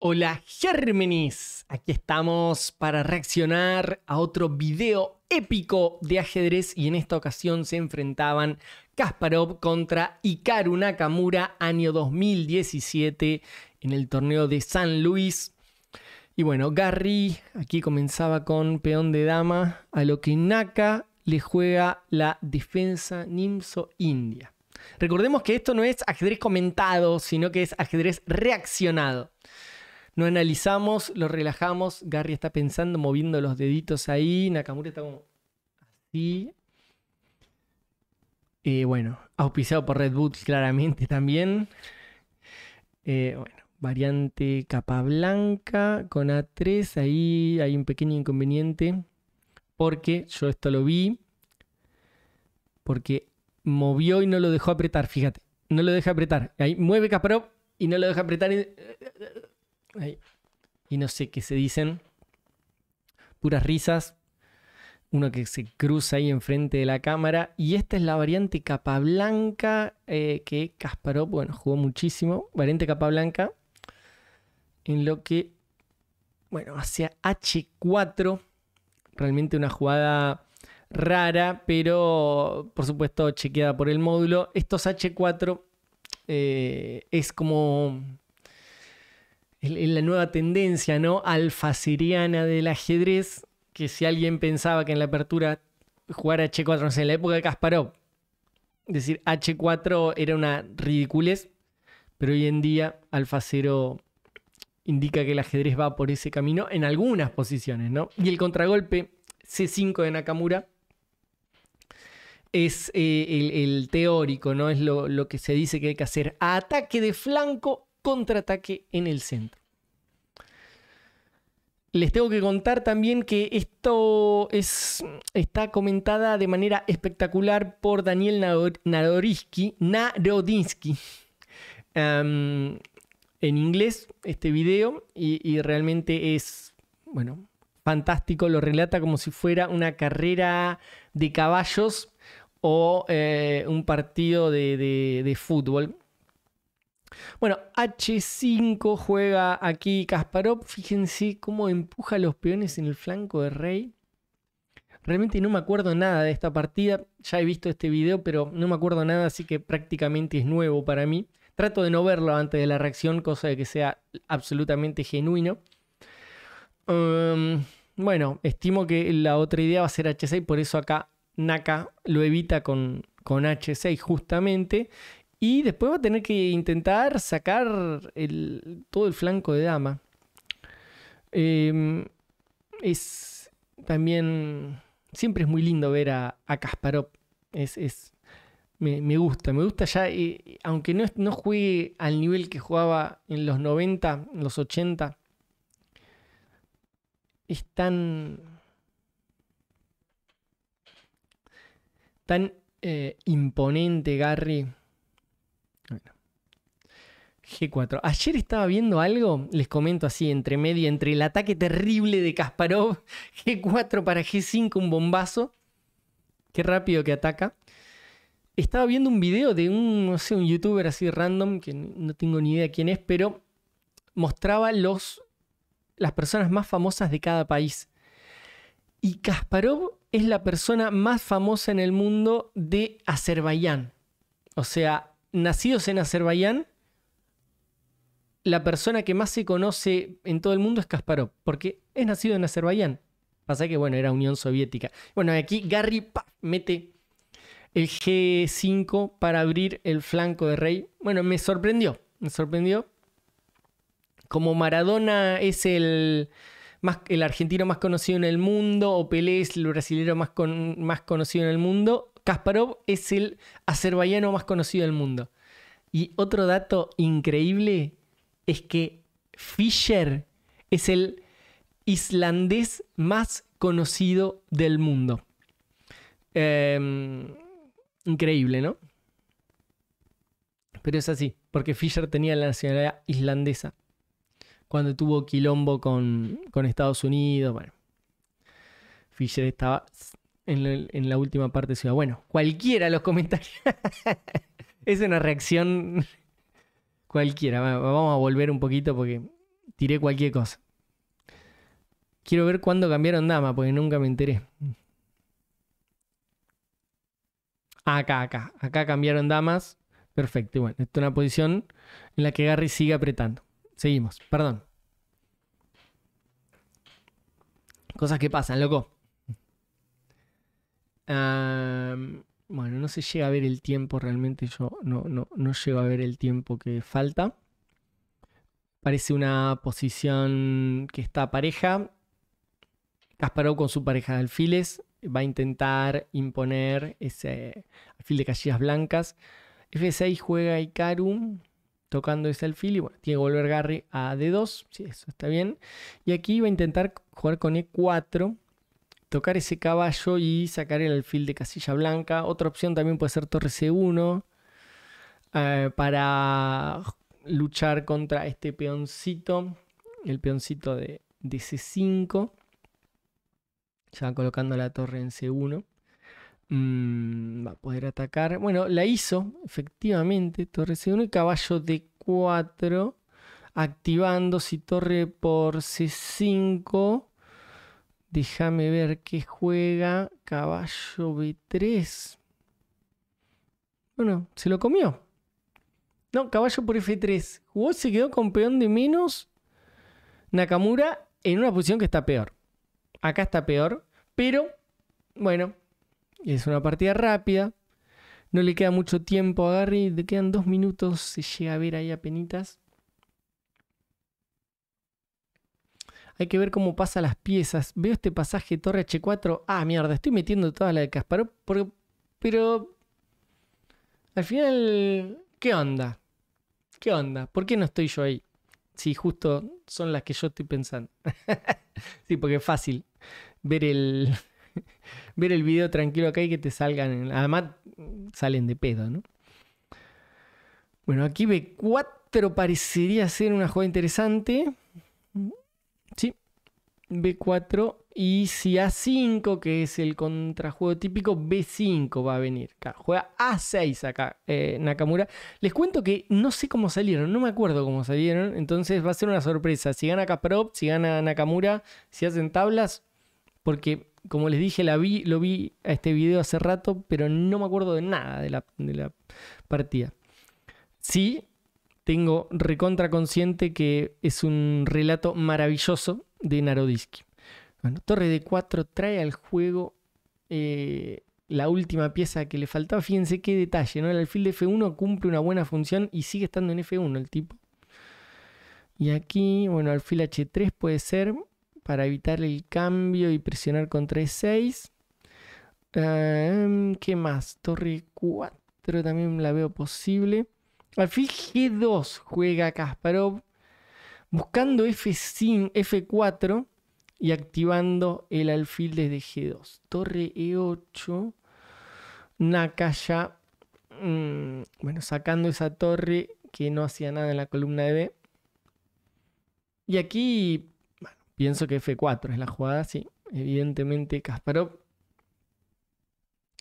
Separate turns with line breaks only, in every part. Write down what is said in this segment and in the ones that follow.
Hola Gérmenis! aquí estamos para reaccionar a otro video épico de ajedrez y en esta ocasión se enfrentaban Kasparov contra Ikaru Nakamura año 2017 en el torneo de San Luis. Y bueno, Gary aquí comenzaba con peón de dama, a lo que Naka le juega la defensa Nimso India. Recordemos que esto no es ajedrez comentado, sino que es ajedrez reaccionado. No analizamos, lo relajamos. Gary está pensando, moviendo los deditos ahí. Nakamura está como así. Eh, bueno, auspiciado por Red Bull claramente también. Eh, bueno, variante capa blanca con A3. Ahí hay un pequeño inconveniente. Porque yo esto lo vi. Porque movió y no lo dejó apretar, fíjate. No lo deja apretar. Ahí mueve Capro y no lo deja apretar y no sé qué se dicen. Puras risas. Uno que se cruza ahí enfrente de la cámara. Y esta es la variante capa blanca eh, que Kasparov, bueno, jugó muchísimo. Variante capa blanca. En lo que, bueno, hacia H4. Realmente una jugada rara, pero por supuesto chequeada por el módulo. Estos H4 eh, es como la nueva tendencia ¿no? alfaceriana del ajedrez, que si alguien pensaba que en la apertura jugar H4, no sé, en la época de Kasparov, decir H4 era una ridiculez, pero hoy en día Alfacero indica que el ajedrez va por ese camino en algunas posiciones, ¿no? Y el contragolpe C5 de Nakamura es eh, el, teórico, ¿no? Es lo, lo que se dice que hay que hacer. Ataque de flanco contraataque en el centro. Les tengo que contar también que esto es, está comentada de manera espectacular por Daniel Narodinsky, en inglés este video y, realmente es, bueno, fantástico, lo relata como si fuera una carrera de caballos o eh, un partido de, de fútbol bueno, H5 juega aquí Kasparov. Fíjense cómo empuja los peones en el flanco de rey. Realmente no me acuerdo nada de esta partida. Ya he visto este video, pero no me acuerdo nada, así que prácticamente es nuevo para mí. Trato de no verlo antes de la reacción, cosa de que sea absolutamente genuino. Em, bueno, estimo que la otra idea va a ser H6, por eso acá Naka lo evita con, con H6 justamente. Y después va a tener que intentar sacar todo el flanco de dama. Em, es también. Siempre es muy lindo ver a, Kasparov. Es, me, gusta, me gusta ya. Eh, aunque no, juegue al nivel que jugaba en los 90, en los 80, es tan. tan eh, imponente, Garry... G4. Ayer estaba viendo algo, les comento así, entre media entre el ataque terrible de Kasparov, G4 para G5, un bombazo. Qué rápido que ataca. Estaba viendo un video de un, no sé, un youtuber así random, que no tengo ni idea quién es, pero mostraba los, las personas más famosas de cada país. Y Kasparov es la persona más famosa en el mundo de Azerbaiyán. O sea, nacidos en Azerbaiyán, la persona que más se conoce en todo el mundo es Kasparov, porque es nacido en Azerbaiyán. Pasa que, bueno, era Unión Soviética. Bueno, aquí Gary mete el G5 para abrir el flanco de Rey. Bueno, me sorprendió, me sorprendió. Como Maradona es el, más, el argentino más conocido en el mundo, o Pelé es el brasilero más, con, más conocido en el mundo, Kasparov es el azerbaiyano más conocido del mundo. Y otro dato increíble es que Fischer es el islandés más conocido del mundo. Em, increíble, ¿no? Pero es así, porque Fischer tenía la nacionalidad islandesa cuando tuvo quilombo con, con Estados Unidos. Bueno, Fischer estaba en la, última parte se bueno, cualquiera los comentarios. es una reacción cualquiera. Vamos a volver un poquito porque tiré cualquier cosa. Quiero ver cuándo cambiaron damas porque nunca me enteré. Acá, acá. Acá cambiaron damas. Perfecto. bueno, esta es una posición en la que Gary sigue apretando. Seguimos, perdón. Cosas que pasan, loco bueno, no se llega a ver el tiempo realmente, yo no, no, llego a ver el tiempo que falta. Parece una posición que está pareja. Kasparov con su pareja de alfiles va a intentar imponer ese alfil de casillas blancas. F6 juega Icarum tocando ese alfil y bueno, tiene que volver Garry a D2, eso está bien. Y aquí va a intentar jugar con E4 tocar ese caballo y sacar el alfil de casilla blanca. Otra opción también puede ser torre C1 eh, para luchar contra este peoncito, el peoncito de, C5, ya colocando la torre en C1. Mm, va a poder atacar. Bueno, la hizo efectivamente. Torre C1 y caballo D4. Activando si torre por C5 Déjame ver qué juega caballo B3. Bueno, se lo comió. No, caballo por F3. Jugó, se quedó con peón de menos. Nakamura en una posición que está peor. Acá está peor, pero bueno, es una partida rápida. No le queda mucho tiempo a Gary, le quedan dos minutos, se llega a ver ahí a penitas. Hay que ver cómo pasa las piezas. Veo este pasaje torre H4. Ah, mierda, estoy metiendo toda la de Kasparov. pero... Al final, ¿qué onda? ¿Qué onda? ¿Por qué no estoy yo ahí? Si justo son las que yo estoy pensando. sí, porque es fácil ver el, ver el video tranquilo acá y que te salgan. Además, salen de pedo, ¿no? Bueno, aquí B4 parecería ser una jugada interesante. B4 y si A5, que es el contrajuego típico, B5 va a venir. juega A6 acá eh, Nakamura. Les cuento que no sé cómo salieron, no me acuerdo cómo salieron, entonces va a ser una sorpresa. Si gana Caprop, si gana Nakamura, si hacen tablas, porque como les dije, la vi, lo vi a este video hace rato, pero no me acuerdo de nada de la, de la partida. Sí, tengo recontra consciente que es un relato maravilloso de Narodisky. Bueno, torre de 4 trae al juego eh, la última pieza que le faltaba. Fíjense qué detalle, ¿no? El alfil de F1 cumple una buena función y sigue estando en F1 el tipo. Y aquí, bueno, alfil H3 puede ser para evitar el cambio y presionar contra E6. ¿Qué más? Torre 4 también la veo posible. Alfil G2 juega Kasparov buscando F5, F4 y activando el alfil desde G2. Torre E8, Nakaya. Mm, bueno, sacando esa torre que no hacía nada en la columna de B. Y aquí, bueno, pienso que F4 es la jugada, sí. Evidentemente Kasparov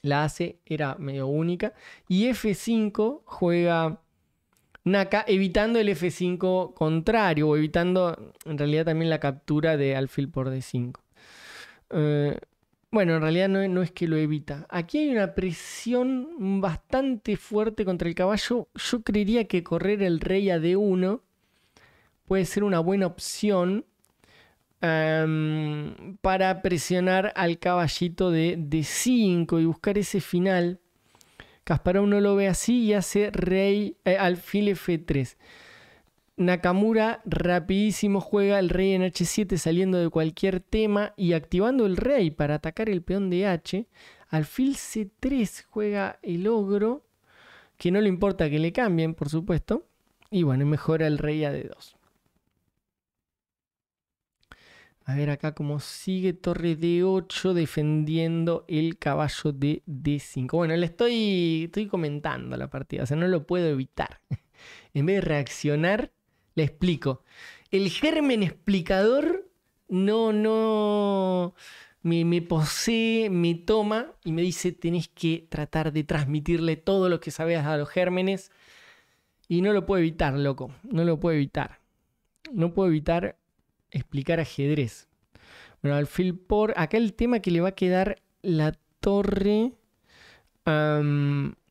la hace, era medio única. Y F5 juega Naka evitando el F5 contrario o evitando en realidad también la captura de alfil por D5. Eh, bueno, en realidad no, es que lo evita. Aquí hay una presión bastante fuerte contra el caballo. Yo creería que correr el rey a D1 puede ser una buena opción em, para presionar al caballito de D5 y buscar ese final Kasparov no lo ve así y hace rey eh, alfil F3. Nakamura rapidísimo juega el rey en H7 saliendo de cualquier tema y activando el rey para atacar el peón de H. Alfil C3 juega el ogro, que no le importa que le cambien, por supuesto. Y bueno, mejora el rey a D2. A ver acá cómo sigue torre D8 defendiendo el caballo de D5. Bueno, le estoy, estoy comentando la partida, o sea, no lo puedo evitar. En vez de reaccionar, le explico. El germen explicador no, no, me, me, posee, me toma y me dice tenés que tratar de transmitirle todo lo que sabías a los gérmenes. Y no lo puedo evitar, loco, no lo puedo evitar. No puedo evitar explicar ajedrez. Bueno, al por. acá el tema que le va a quedar la torre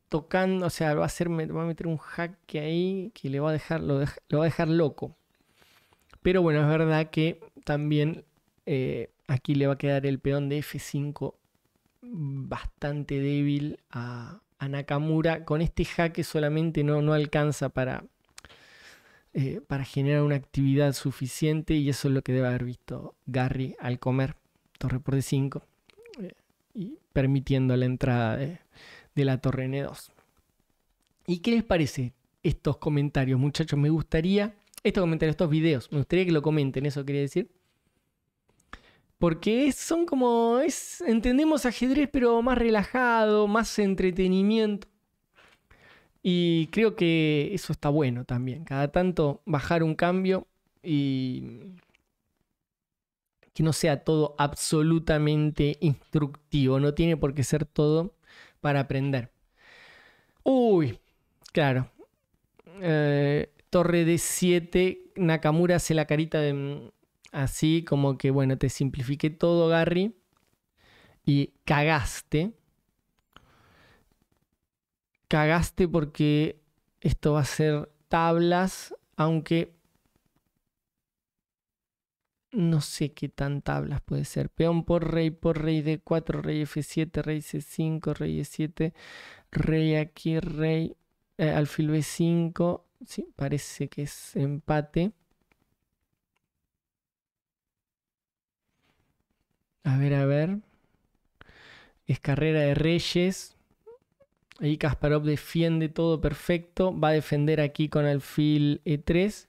tocando, o sea, va a, hacer, va a meter un hack ahí que le va a dejar, lo, va a dejar loco. Pero bueno, es verdad que también eh, aquí le va a quedar el peón de F5 bastante débil a, Nakamura. Con este jaque solamente no, no alcanza para, eh, para generar una actividad suficiente y eso es lo que debe haber visto Garry al comer torre por D5 eh, y permitiendo la entrada de, la torre N2. ¿Y qué les parece estos comentarios, muchachos? Me gustaría, estos comentarios, estos videos, me gustaría que lo comenten, eso quería decir. Porque son como, es, entendemos ajedrez, pero más relajado, más entretenimiento. Y creo que eso está bueno también. Cada tanto bajar un cambio y que no sea todo absolutamente instructivo. No tiene por qué ser todo para aprender. Uy, claro. Eh, torre de 7, Nakamura hace la carita de... Así como que, bueno, te simplifique todo, Gary. Y cagaste cagaste porque esto va a ser tablas, aunque no sé qué tan tablas puede ser. Peón por rey, por rey D4, rey F7, rey C5, rey E7, rey aquí, rey eh, alfil B5. Sí, parece que es empate. A ver, a ver. Es carrera de reyes. Ahí Kasparov defiende todo perfecto. Va a defender aquí con fil E3.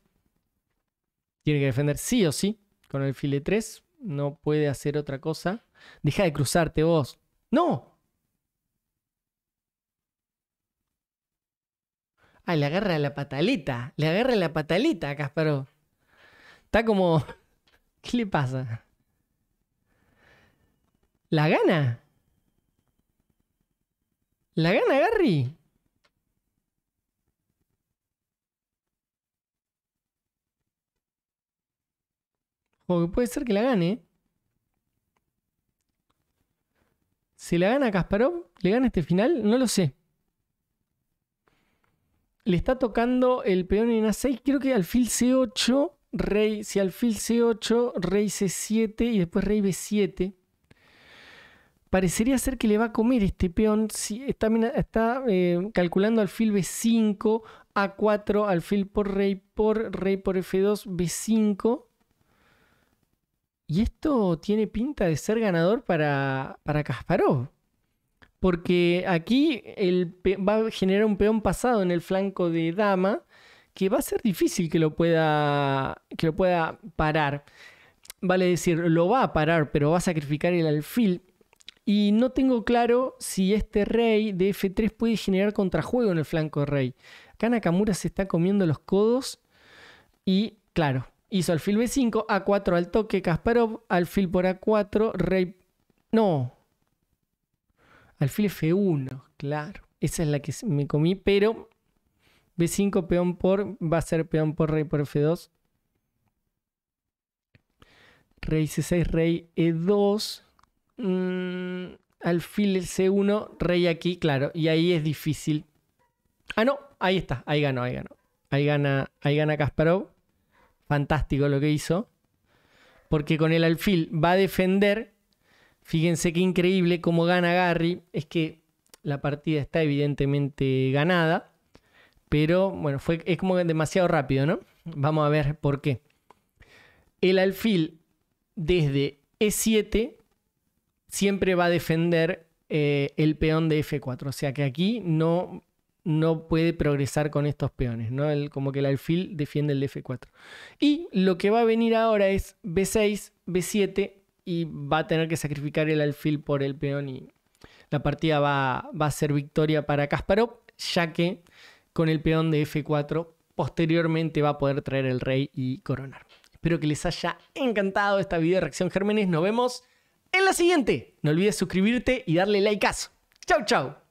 Tiene que defender sí o sí con alfil E3. No puede hacer otra cosa. Deja de cruzarte vos. ¡No! Ah, le agarra la patalita. Le agarra la patalita a Kasparov. Está como. ¿Qué le pasa? ¿La gana? La gana Gary. O que puede ser que la gane. ¿Se la gana Kasparov, le gana este final, no lo sé. Le está tocando el peón en A6, creo que alfil C8, rey, si alfil C8, rey C7 y después rey B7 parecería ser que le va a comer este peón. Si está, eh, calculando alfil B5, A4, alfil por rey por rey por F2, B5. Y esto tiene pinta de ser ganador para, para Kasparov. Porque aquí el va a generar un peón pasado en el flanco de dama que va a ser difícil que lo pueda, que lo pueda parar. Vale decir, lo va a parar, pero va a sacrificar el alfil y no tengo claro si este rey de F3 puede generar contrajuego en el flanco de rey. Acá Nakamura se está comiendo los codos y, claro, hizo alfil B5, A4 al toque, Kasparov, alfil por A4, rey... No. Alfil F1, claro. Esa es la que me comí, pero B5, peón por... Va a ser peón por rey por F2. Rey C6, rey E2 Mm, alfil C1, rey aquí, claro. Y ahí es difícil. Ah, no, ahí está. Ahí ganó, ahí ganó. Ahí gana, ahí gana Kasparov. Fantástico lo que hizo. Porque con el alfil va a defender. Fíjense qué increíble cómo gana Garry. Es que la partida está evidentemente ganada. Pero bueno, fue, es como demasiado rápido, ¿no? Vamos a ver por qué. El alfil desde E7 siempre va a defender eh, el peón de F4. O sea que aquí no, no puede progresar con estos peones, ¿no? El, como que el alfil defiende el de F4. Y lo que va a venir ahora es B6, B7 y va a tener que sacrificar el alfil por el peón y la partida va, va a ser victoria para Kasparov, ya que con el peón de F4 posteriormente va a poder traer el rey y coronar. Espero que les haya encantado esta video de reacción Gérmenes. Nos vemos en la siguiente. No olvides suscribirte y darle likeazo. chao chao.